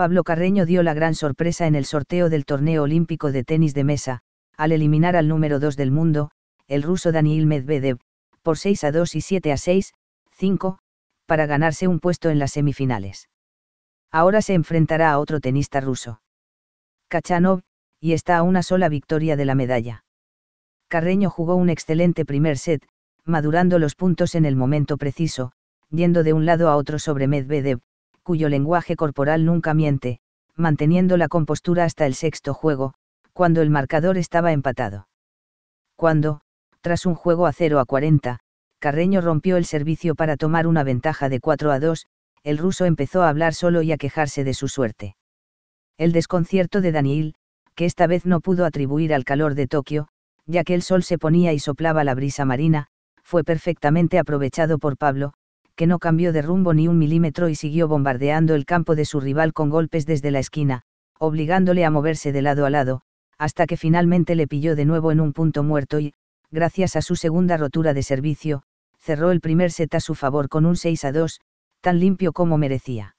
Pablo Carreño dio la gran sorpresa en el sorteo del torneo olímpico de tenis de mesa, al eliminar al número 2 del mundo, el ruso Daniil Medvedev, por 6 a 2 y 7 a 6, 5, para ganarse un puesto en las semifinales. Ahora se enfrentará a otro tenista ruso. Kachanov, y está a una sola victoria de la medalla. Carreño jugó un excelente primer set, madurando los puntos en el momento preciso, yendo de un lado a otro sobre Medvedev, cuyo lenguaje corporal nunca miente, manteniendo la compostura hasta el sexto juego, cuando el marcador estaba empatado. Cuando, tras un juego a 0 a 40, Carreño rompió el servicio para tomar una ventaja de 4 a 2, el ruso empezó a hablar solo y a quejarse de su suerte. El desconcierto de Daniel, que esta vez no pudo atribuir al calor de Tokio, ya que el sol se ponía y soplaba la brisa marina, fue perfectamente aprovechado por Pablo, que no cambió de rumbo ni un milímetro y siguió bombardeando el campo de su rival con golpes desde la esquina, obligándole a moverse de lado a lado, hasta que finalmente le pilló de nuevo en un punto muerto y, gracias a su segunda rotura de servicio, cerró el primer set a su favor con un 6 a 2, tan limpio como merecía.